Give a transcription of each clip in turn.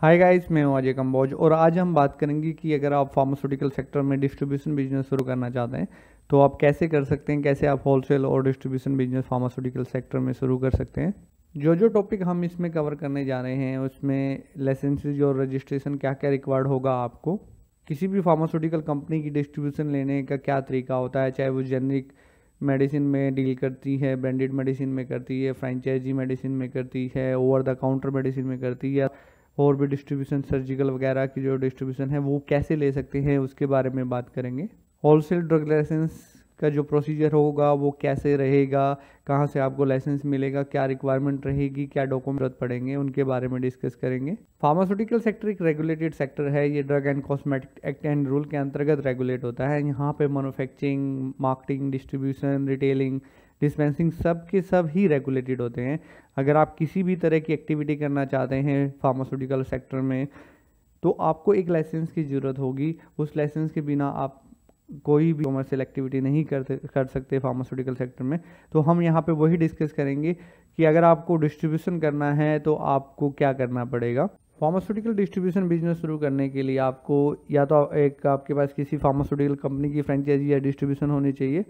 hi guys मैं हूं अजय कम्बोज और आज हम बात करेंगे कि अगर आप फार्मास्यूटिकल सेक्टर में डिस्ट्रीब्यूशन बिजनेस शुरू करना चाहते हैं तो आप कैसे कर सकते हैं कैसे आप होलसेल और डिस्ट्रीब्यूशन बिजनेस फार्मास्यूटिकल सेक्टर में शुरू कर सकते हैं जो जो टॉपिक हम इसमें कवर करने जा रहे हैं उसमें लाइसेंसेज और रजिस्ट्रेशन क्या क्या रिक्वायर्ड होगा आपको किसी भी फार्मास्यूटिकल कंपनी की डिस्ट्रीब्यूशन लेने का क्या तरीका होता है चाहे वो जेनरिक मेडिसिन में डील करती है ब्रांडेड मेडिसिन में करती है फ्रेंचाइजी मेडिसिन में करती है ओवर द काउंटर मेडिसिन में करती है और भी डिस्ट्रीब्यूशन सर्जिकल वगैरह की जो डिस्ट्रीब्यूशन है वो कैसे ले सकते हैं उसके बारे में बात करेंगे होलसेल ड्रग लाइसेंस का जो प्रोसीजर होगा वो कैसे रहेगा कहाँ से आपको लाइसेंस मिलेगा क्या रिक्वायरमेंट रहेगी क्या डॉक्यूमेंट पड़ेंगे उनके बारे में डिस्कस करेंगे फार्मास्यूटिकल सेक्टर एक रेगुलेटेड सेक्टर है ये drug and cosmetic act and rule के अंतर्गत रेगुलेट होता है यहाँ पे manufacturing marketing distribution retailing dispensing सब के सब ही रेगुलेटेड होते हैं अगर आप किसी भी तरह की एक्टिविटी करना चाहते हैं फार्मास्यूटिकल सेक्टर में तो आपको एक लाइसेंस की ज़रूरत होगी उस लाइसेंस के बिना आप कोई भी कॉमर्शियल एक्टिविटी नहीं करते कर सकते फार्मास्यूटिकल सेक्टर में तो हम यहाँ पे वही डिस्कस करेंगे कि अगर आपको डिस्ट्रीब्यूशन करना है तो आपको क्या करना पड़ेगा फार्मास्यूटिकल डिस्ट्रीब्यूशन बिजनेस शुरू करने के लिए आपको या तो एक आपके पास किसी फार्मास्यूटिकल कंपनी की फ्रेंचाइजी या डिस्ट्रीब्यूशन होनी चाहिए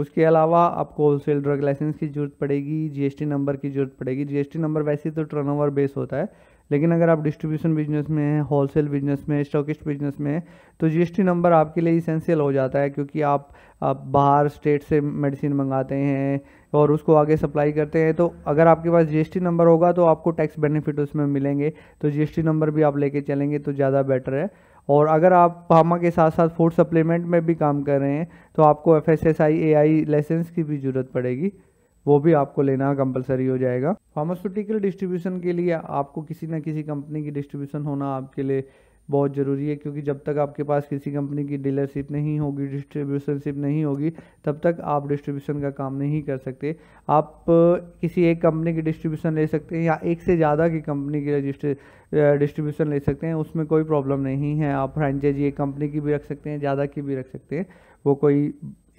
उसके अलावा आपको होलसेल ड्रग लाइसेंस की ज़रूरत पड़ेगी जीएसटी नंबर की ज़रूरत पड़ेगी जीएसटी नंबर वैसे तो टर्नओवर बेस होता है लेकिन अगर आप डिस्ट्रीब्यूशन बिजनेस में हैं होलसेल बिजनेस में स्टॉकिस्ट बिजनेस में तो जीएसटी नंबर आपके लिए इसेंशियल हो जाता है क्योंकि आप आप बाहर स्टेट से मेडिसिन मंगाते हैं और उसको आगे सप्लाई करते हैं तो अगर आपके पास जीएसटी नंबर होगा तो आपको टैक्स बेनिफिट उसमें मिलेंगे तो जीएसटी नंबर भी आप लेके चलेंगे तो ज़्यादा बेटर है और अगर आप फार्मा के साथ साथ फूड सप्लीमेंट में भी काम कर रहे हैं तो आपको F S S I A I license की भी ज़रूरत पड़ेगी वो भी आपको लेना कंपलसरी हो जाएगा फार्मास्यूटिकल डिस्ट्रीब्यूशन के लिए आपको किसी न किसी कंपनी की डिस्ट्रीब्यूशन होना आपके लिए बहुत ज़रूरी है क्योंकि जब तक आपके पास किसी कंपनी की डीलरशिप नहीं होगी डिस्ट्रीब्यूशनशिप नहीं होगी तब तक आप डिस्ट्रीब्यूशन का काम नहीं कर सकते आप किसी एक कंपनी की डिस्ट्रीब्यूशन ले सकते हैं या एक से ज़्यादा की कंपनी की रजिस्ट्री डिस्ट्रीब्यूशन ले सकते हैं उसमें कोई प्रॉब्लम नहीं है आप फ्रेंचाइजी एक कंपनी की भी रख सकते हैं ज़्यादा की भी रख सकते हैं वो कोई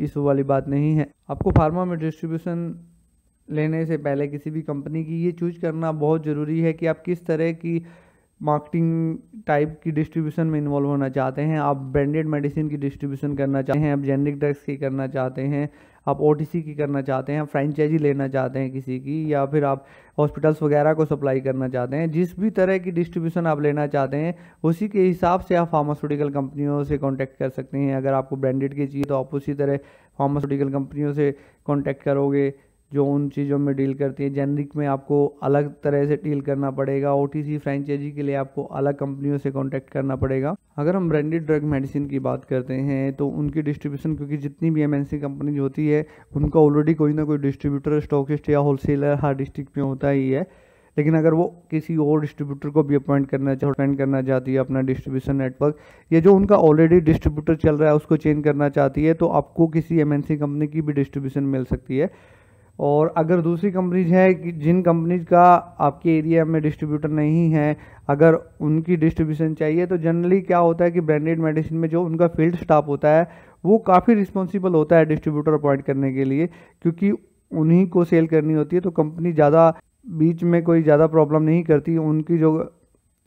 इस वाली बात नहीं है आपको फार्मा में डिस्ट्रीब्यूशन लेने से पहले किसी भी कंपनी की ये चूज करना बहुत ज़रूरी है कि आप किस तरह की मार्केटिंग टाइप की डिस्ट्रीब्यूशन में इन्वॉल्व होना चाहते हैं आप ब्रांडेड मेडिसिन की डिस्ट्रीब्यूशन करना चाहते हैं आप जेनरिक ड्रग्स की करना चाहते हैं आप ओ की करना चाहते हैं फ्रेंचाइजी लेना चाहते हैं किसी की या फिर आप हॉस्पिटल्स वगैरह को सप्लाई करना चाहते हैं जिस भी तरह की डिस्ट्रीब्यूशन आप लेना चाहते हैं उसी के हिसाब से आप फार्मास्यूटिकल कंपनियों से कॉन्टैक्ट कर सकते हैं अगर आपको ब्रांडेड की चाहिए तो आप उसी तरह फार्मास्यूटिकल कंपनियों से कॉन्टैक्ट करोगे जो उन चीज़ों में डील करती है जेनरिक में आपको अलग तरह से डील करना पड़ेगा ओ फ्रेंचाइजी के लिए आपको अलग कंपनियों से कॉन्टैक्ट करना पड़ेगा अगर हम ब्रांडेड ड्रग मेडिसिन की बात करते हैं तो उनकी डिस्ट्रीब्यूशन क्योंकि जितनी भी एम कंपनी होती है उनका ऑलरेडी कोई ना कोई डिस्ट्रीब्यूटर स्टॉकिस्ट या होलसेलर हर डिस्ट्रिक्ट में होता ही है लेकिन अगर वो किसी और डिस्ट्रीब्यूटर को भी अपॉइंट करना चाहो अपॉइंट करना चाहती है अपना डिस्ट्रीब्यूशन नेटवर्क या जो उनका ऑलरेडी डिस्ट्रीब्यूटर चल रहा है उसको चेंज करना चाहती है तो आपको किसी एमएनसी कंपनी की भी डिस्ट्रीब्यूशन मिल सकती है और अगर दूसरी कंपनीज हैं कि जिन कंपनीज का आपके एरिया में डिस्ट्रीब्यूटर नहीं है अगर उनकी डिस्ट्रीब्यूशन चाहिए तो जनरली क्या होता है कि ब्रांडेड मेडिसिन में जो उनका फील्ड स्टाफ होता है वो काफ़ी रिस्पॉन्सिबल होता है डिस्ट्रीब्यूटर अपॉइंट करने के लिए क्योंकि उन्हीं को सेल करनी होती है तो कंपनी ज़्यादा बीच में कोई ज़्यादा प्रॉब्लम नहीं करती उनकी जो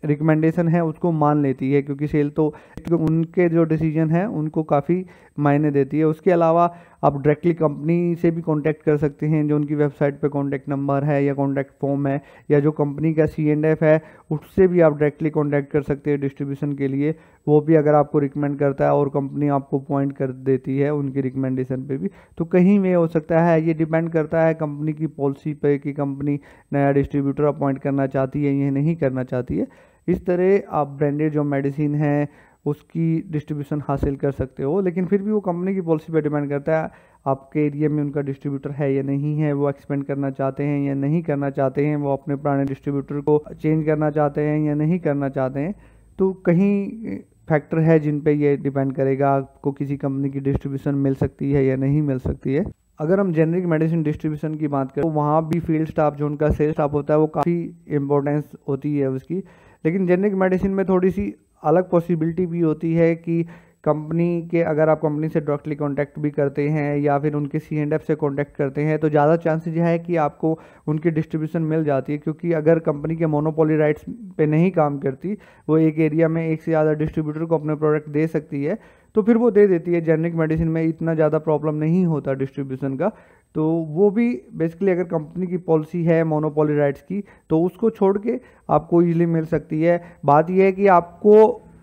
रिकमेंडेशन है उसको मान लेती है क्योंकि सेल तो, तो उनके जो डिसीजन है उनको काफ़ी मायने देती है उसके अलावा आप डायरेक्टली कंपनी से भी कांटेक्ट कर सकते हैं जो उनकी वेबसाइट पे कांटेक्ट नंबर है या कांटेक्ट फॉर्म है या जो कंपनी का सी एंड एफ है उससे भी आप डायरेक्टली कांटेक्ट कर सकते हैं डिस्ट्रीब्यूशन के लिए वो भी अगर आपको रिकमेंड करता है और कंपनी आपको पॉइंट कर देती है उनकी रिकमेंडेशन पे भी तो कहीं में हो सकता है ये डिपेंड करता है कंपनी की पॉलिसी पे कि कंपनी नया डिस्ट्रीब्यूटर अपॉइंट करना चाहती है या नहीं करना चाहती है इस तरह आप ब्रांडेड जो मेडिसिन है उसकी डिस्ट्रीब्यूशन हासिल कर सकते हो लेकिन फिर भी वो कंपनी की पॉलिसी पर डिपेंड करता है आपके एरिया में उनका डिस्ट्रीब्यूटर है या नहीं है वो एक्सपेंड करना चाहते हैं या नहीं करना चाहते हैं वो अपने पुराने डिस्ट्रीब्यूटर को चेंज करना चाहते हैं या नहीं करना चाहते हैं तो कहीं फैक्टर है जिन पे ये डिपेंड करेगा आपको किसी कंपनी की डिस्ट्रीब्यूशन मिल सकती है या नहीं मिल सकती है अगर हम जेनरिक मेडिसिन डिस्ट्रीब्यूशन की बात करें तो वहाँ भी फील्ड स्टाफ जो उनका सेल स्टाफ होता है वो काफ़ी इंपॉर्टेंस होती है उसकी लेकिन जेनरिक मेडिसिन में थोड़ी सी अलग पॉसिबिलिटी भी होती है कि कंपनी के अगर आप कंपनी से डायरेक्टली कांटेक्ट भी करते हैं या फिर उनके सी एंड एफ से कांटेक्ट करते हैं तो ज़्यादा चांसेज है कि आपको उनकी डिस्ट्रीब्यूशन मिल जाती है क्योंकि अगर कंपनी के मोनोपोली राइट्स पे नहीं काम करती वो एक एरिया में एक से ज़्यादा डिस्ट्रीब्यूटर को अपने प्रोडक्ट दे सकती है तो फिर वो दे देती है जेनरिक मेडिसिन में इतना ज़्यादा प्रॉब्लम नहीं होता डिस्ट्रीब्यूशन का तो वो भी बेसिकली अगर कंपनी की पॉलिसी है मोनोपोली राइट्स की तो उसको छोड़ के आपको ईजिली मिल सकती है बात यह है कि आपको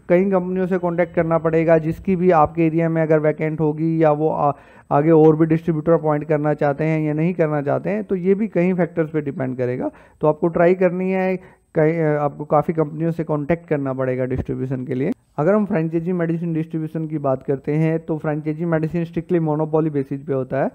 कई कंपनियों से कांटेक्ट करना पड़ेगा जिसकी भी आपके एरिया में अगर वैकेंट होगी या वो आ, आगे और भी डिस्ट्रीब्यूटर अपॉइंट करना चाहते हैं या नहीं करना चाहते हैं तो ये भी कई फैक्टर्स पे डिपेंड करेगा तो आपको ट्राई करनी है कहीं आपको काफ़ी कंपनियों से कांटेक्ट करना पड़ेगा डिस्ट्रीब्यूशन के लिए अगर हम फ्रेंचाइजी मेडिसिन डिस्ट्रीब्यूशन की बात करते हैं तो franchise medicine strictly monopoly basis पे होता है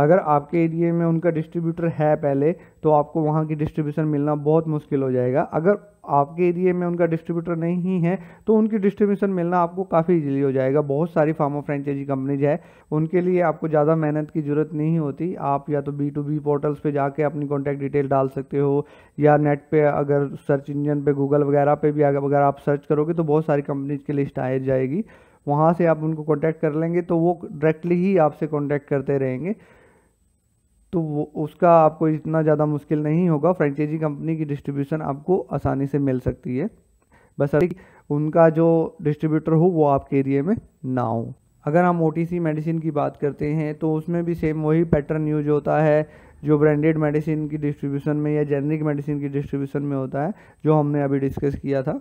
अगर आपके एरिए में उनका डिस्ट्रीब्यूटर है पहले तो आपको वहाँ की डिस्ट्रीब्यूशन मिलना बहुत मुश्किल हो जाएगा अगर आपके एरिए में उनका डिस्ट्रीब्यूटर नहीं है तो उनकी डिस्ट्रीब्यूशन मिलना आपको काफ़ी इजीली हो जाएगा बहुत सारी फार्मा फ्रेंचाइजी कंपनीज है उनके लिए आपको ज़्यादा मेहनत की ज़रूरत नहीं होती आप या तो बी टू बी पोर्टल्स पर जाके अपनी कॉन्टैक्ट डिटेल डाल सकते हो या नेट पर अगर सर्च इंजन पर गूगल वगैरह पे भी अगर आप सर्च करोगे तो बहुत सारी कंपनीज की लिस्ट आए जाएगी वहाँ से आप उनको कॉन्टैक्ट कर लेंगे तो वो डायरेक्टली ही आपसे कॉन्टैक्ट करते रहेंगे तो वो उसका आपको इतना ज़्यादा मुश्किल नहीं होगा फ्रेंचाइजी कंपनी की डिस्ट्रीब्यूशन आपको आसानी से मिल सकती है बस अभी उनका जो डिस्ट्रीब्यूटर हो वो आपके एरिए में ना हो अगर हम ओ मेडिसिन की बात करते हैं तो उसमें भी सेम वही पैटर्न यूज होता है जो ब्रांडेड मेडिसिन की डिस्ट्रीब्यूशन में या जेनरिक मेडिसिन की डिस्ट्रीब्यूशन में होता है जो हमने अभी डिस्कस किया था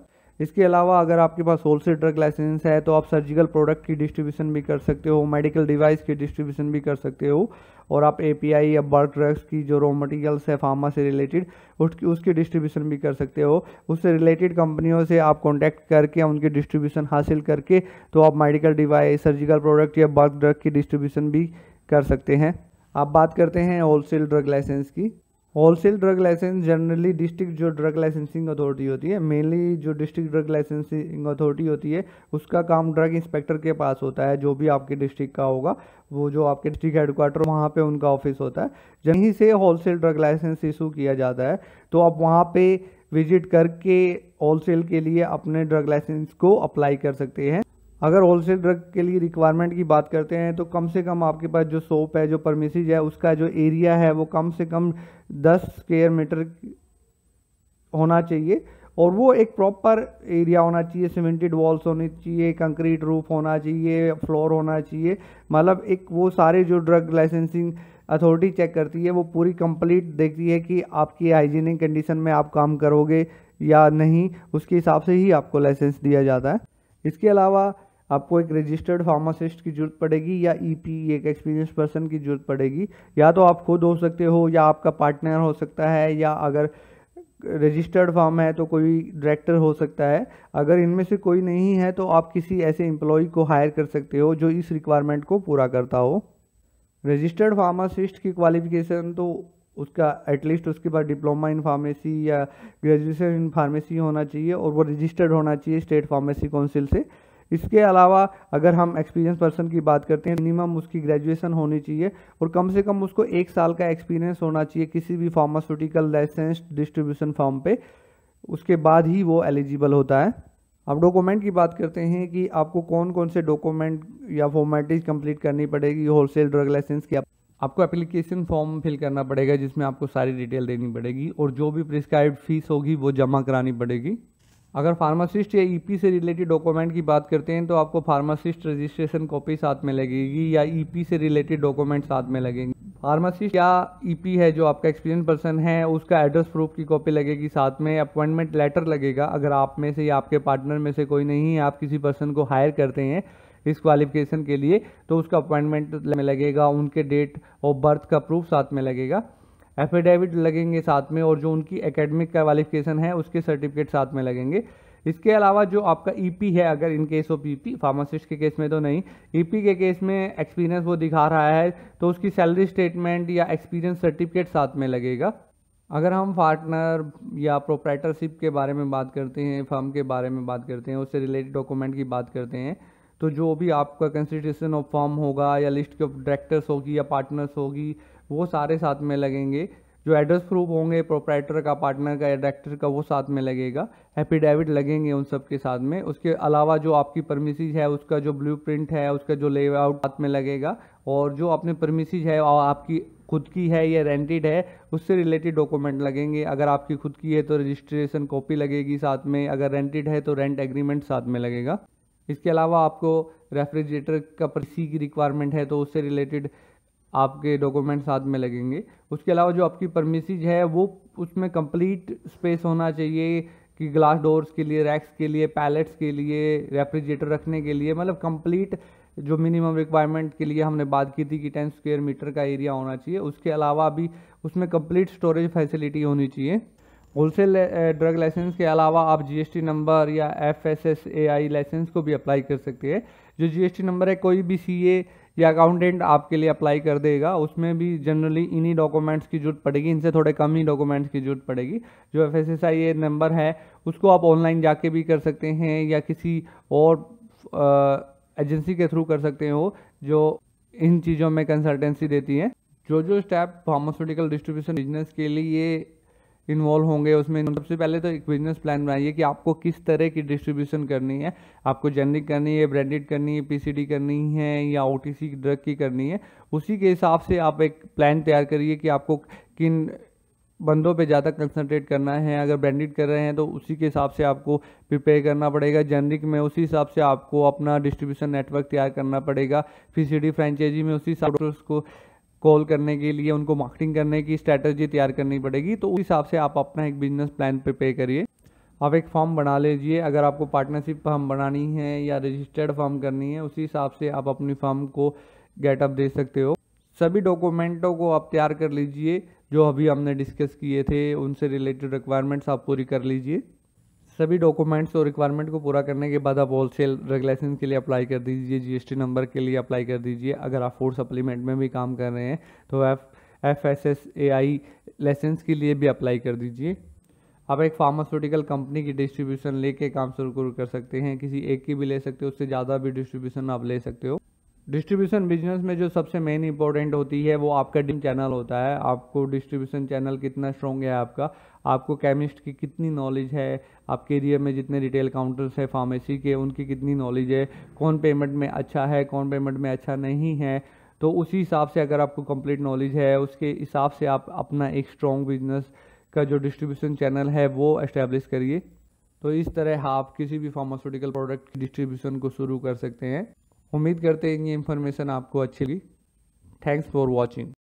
इसके अलावा अगर आपके पास होलसेल ड्रग लाइसेंस है तो आप सर्जिकल प्रोडक्ट की डिस्ट्रीब्यूशन भी कर सकते हो मेडिकल डिवाइस की डिस्ट्रीब्यूशन भी कर सकते हो और आप एपीआई या बल्क ड्रग्स की जो रॉ मटेरियल्स है फार्मा से रिलेटेड उसकी उसकी डिस्ट्रीब्यूशन भी कर सकते हो उससे रिलेटेड कंपनियों से आप कॉन्टैक्ट करके उनकी डिस्ट्रीब्यूशन हासिल करके तो आप मेडिकल डिवाइस सर्जिकल प्रोडक्ट या बल्क ड्रग की डिस्ट्रीब्यूशन भी कर सकते हैं आप बात करते हैं होलसेल ड्रग लाइसेंस की wholesale drug license generally district जो ड्रग लाइसेंसिंग अथॉरिटी होती है मेनली जो डिस्ट्रिक्ट ड्रग लाइसेंसिंग अथॉरिटी होती है उसका काम ड्रग इंस्पेक्टर के पास होता है जो भी आपके डिस्ट्रिक्ट का होगा वो जो आपके डिस्ट्रिक्ट हेडक्वार्टर वहाँ पे उनका ऑफिस होता है जहीं से होलसेल ड्रग लाइसेंस इशू किया जाता है तो आप वहाँ पर विजिट करके होलसेल के लिए अपने ड्रग लाइसेंस को अप्लाई कर सकते हैं अगर होलसेल ड्रग के लिए रिक्वायरमेंट की बात करते हैं तो कम से कम आपके पास जो सोप है जो परमिसिज है उसका जो एरिया है वो कम से कम 10 स्क्वेयर मीटर होना चाहिए और वो एक प्रॉपर एरिया होना चाहिए सीमेंटेड वॉल्स होनी चाहिए कंक्रीट रूफ होना चाहिए फ्लोर होना चाहिए मतलब एक वो सारे जो ड्रग लाइसेंसिंग अथॉरिटी चेक करती है वो पूरी कंप्लीट देखती है कि आपकी हाइजीनिक कंडीशन में आप काम करोगे या नहीं उसके हिसाब से ही आपको लाइसेंस दिया जाता है इसके अलावा आपको एक रजिस्टर्ड फार्मासिस्ट की जरूरत पड़ेगी या ईपी e e, एक एक्सपीरियंस पर्सन की जरूरत पड़ेगी या तो आप खुद हो सकते हो या आपका पार्टनर हो सकता है या अगर रजिस्टर्ड फॉर्म है तो कोई डायरेक्टर हो सकता है अगर इनमें से कोई नहीं है तो आप किसी ऐसे एम्प्लॉय को हायर कर सकते हो जो इस रिक्वायरमेंट को पूरा करता हो रजिस्टर्ड फार्मासिस्ट की क्वालिफिकेशन तो उसका एटलीस्ट उसके पास डिप्लोमा इन फार्मेसी या ग्रेजुएशन इन फार्मेसी होना चाहिए और वो रजिस्टर्ड होना चाहिए स्टेट फार्मेसी काउंसिल से इसके अलावा अगर हम एक्सपीरियंस पर्सन की बात करते हैं मिनिमम उसकी ग्रेजुएशन होनी चाहिए और कम से कम उसको एक साल का एक्सपीरियंस होना चाहिए किसी भी फार्मास्यूटिकल लाइसेंस डिस्ट्रीब्यूशन फॉर्म पे उसके बाद ही वो एलिजिबल होता है अब डॉक्यूमेंट की बात करते हैं कि आपको कौन कौन से डॉक्यूमेंट या फॉर्मेलिटीज कंप्लीट करनी पड़ेगी होलसेल ड्रग लाइसेंस की आपको एप्लीकेशन फॉर्म फिल करना पड़ेगा जिसमें आपको सारी डिटेल देनी पड़ेगी और जो भी प्रिस्क्राइब फीस होगी वो जमा करानी पड़ेगी अगर फार्मासिस्ट या ईपी e से रिलेटेड डॉक्यूमेंट की बात करते हैं तो आपको फार्मासिस्ट रजिस्ट्रेशन कॉपी साथ में लगेगी या ईपी e से रिलेटेड डॉक्यूमेंट साथ में लगेंगे फार्मासिस्ट या ईपी e है जो आपका एक्सपीरियंस पर्सन है उसका एड्रेस प्रूफ की कॉपी लगेगी साथ में अपॉइंटमेंट लेटर लगेगा अगर आप में से या आपके पार्टनर में से कोई नहीं है आप किसी पर्सन को हायर करते हैं इस क्वालिफिकेशन के लिए तो उसका अपॉइंटमेंट में लगेगा उनके डेट ऑफ बर्थ का प्रूफ साथ में लगेगा एफिडेविट लगेंगे साथ में और जो उनकी एकेडमिक क्वालिफिकेशन है उसके सर्टिफिकेट साथ में लगेंगे इसके अलावा जो आपका ईपी e है अगर in case of E P pharmacist के केस में तो नहीं ईपी e के केस में एक्सपीरियंस वो दिखा रहा है तो उसकी सैलरी स्टेटमेंट या एक्सपीरियंस सर्टिफिकेट साथ में लगेगा अगर हम पार्टनर या प्रोप्राइटरशिप के बारे में बात करते हैं फर्म के बारे में बात करते हैं उससे रिलेटेड डॉक्यूमेंट की बात करते हैं तो जो भी आपका कंस्टिट्यूशन ऑफ फॉर्म होगा या लिस्ट ऑफ डायरेक्टर्स होगी या पार्टनर्स होगी वो सारे साथ में लगेंगे जो एड्रेस प्रूफ होंगे प्रोपराइटर का पार्टनर का डायरेक्टर का वो साथ में लगेगा एफिडेविट लगेंगे उन सब के साथ में उसके अलावा जो आपकी परमिसिज है उसका जो ब्लूप्रिंट है उसका जो लेआउट साथ में लगेगा और जो अपने परमिसिज है और आपकी खुद की है या रेंटेड है उससे रिलेटेड डॉक्यूमेंट लगेंगे अगर आपकी खुद की है तो रजिस्ट्रेशन कॉपी लगेगी साथ में अगर रेंटेड है तो रेंट एग्रीमेंट साथ में लगेगा इसके अलावा आपको रेफ्रिजरेटर का पर्सी की रिक्वायरमेंट है तो उससे रिलेटेड आपके डॉक्यूमेंट साथ में लगेंगे उसके अलावा जो आपकी परमिसीज है वो उसमें कंप्लीट स्पेस होना चाहिए कि ग्लास डोर्स के लिए रैक्स के लिए पैलेट्स के लिए रेफ्रिजरेटर रखने के लिए मतलब कंप्लीट जो मिनिमम रिक्वायरमेंट के लिए हमने बात की थी कि टेन स्क्वेयर मीटर का एरिया होना चाहिए उसके अलावा भी उसमें कंप्लीट स्टोरेज फैसिलिटी होनी चाहिए होलसेल ड्रग लाइसेंस के अलावा आप जीएसटी नंबर या F S S A I licence को भी अप्लाई कर सकते हैं जो जीएसटी नंबर है कोई भी सीए ये अकाउंटेंट आपके लिए अप्लाई कर देगा उसमें भी जनरली इन्हीं डॉक्यूमेंट्स की जरूरत पड़ेगी इनसे थोड़े कम ही डॉक्यूमेंट्स की जरूरत पड़ेगी जो एफ एस नंबर है उसको आप ऑनलाइन जाके भी कर सकते हैं या किसी और एजेंसी के थ्रू कर सकते हो जो इन चीज़ों में कंसल्टेंसी देती है जो जो स्टेप फार्मास्यूटिकल डिस्ट्रीब्यूशन बिजनेस के लिए इन्वॉल्व होंगे उसमें मतलब सबसे पहले तो एक बिजनेस प्लान बनाइए कि आपको किस तरह की डिस्ट्रीब्यूशन करनी है आपको जेनरिक करनी है ब्रांडेड करनी है पीसीडी करनी है या ओटीसी ड्रग की करनी है उसी के हिसाब से आप एक प्लान तैयार करिए कि आपको किन बंदों पे ज़्यादा कंसंट्रेट करना है अगर ब्रांडेड कर रहे हैं तो उसी के हिसाब से आपको प्रिपेयर करना पड़ेगा जेनरिक में उसी हिसाब से आपको अपना डिस्ट्रीब्यूशन नेटवर्क तैयार करना पड़ेगा फिर सी डी फ्रेंचाइजी में उसी हिसाब को कॉल करने के लिए उनको मार्केटिंग करने की स्ट्रैटेजी तैयार करनी पड़ेगी तो उस हिसाब से आप अपना एक बिजनेस प्लान प्रिपेयर करिए आप एक फॉर्म बना लीजिए अगर आपको पार्टनरशिप फॉर्म बनानी है या रजिस्टर्ड फॉर्म करनी है उसी हिसाब से आप अपनी फॉर्म को गेटअप दे सकते हो सभी डॉक्यूमेंटों को आप तैयार कर लीजिए जो अभी हमने डिस्कस किए थे उनसे रिलेटेड रिक्वायरमेंट्स आप पूरी कर लीजिए सभी डॉक्यूमेंट्स और रिक्वायरमेंट को पूरा करने के बाद आप होलसेल रेगुलेशन के लिए अप्लाई कर दीजिए जीएसटी नंबर के लिए अप्लाई कर दीजिए अगर आप फूड सप्लीमेंट में भी काम कर रहे हैं तो F F S S A I licence के लिए भी अप्लाई कर दीजिए आप एक फार्मास्यूटिकल कंपनी की डिस्ट्रीब्यूशन लेके काम शुरू कर सकते हैं किसी एक की भी ले सकते हो उससे ज़्यादा भी डिस्ट्रीब्यूशन आप ले सकते हो डिस्ट्रीब्यूशन बिजनेस में जो सबसे मेन इंपॉर्टेंट होती है वो आपका डिम चैनल होता है आपको डिस्ट्रीब्यूशन चैनल कितना स्ट्रॉन्ग है आपका आपको केमिस्ट की कितनी नॉलेज है आपके एरिया में जितने रिटेल काउंटर्स हैं फार्मेसी के उनकी कितनी नॉलेज है कौन पेमेंट में अच्छा है कौन पेमेंट में अच्छा नहीं है तो उसी हिसाब से अगर आपको कंप्लीट नॉलेज है उसके हिसाब से आप अपना एक स्ट्रॉन्ग बिजनेस का जो डिस्ट्रीब्यूशन चैनल है वो इस्टेब्लिश करिए तो इस तरह आप किसी भी फार्मास्यूटिकल प्रोडक्ट की डिस्ट्रीब्यूशन को शुरू कर सकते हैं उम्मीद करते हैं ये इन्फॉर्मेशन आपको अच्छी लगी थैंक्स फॉर वॉचिंग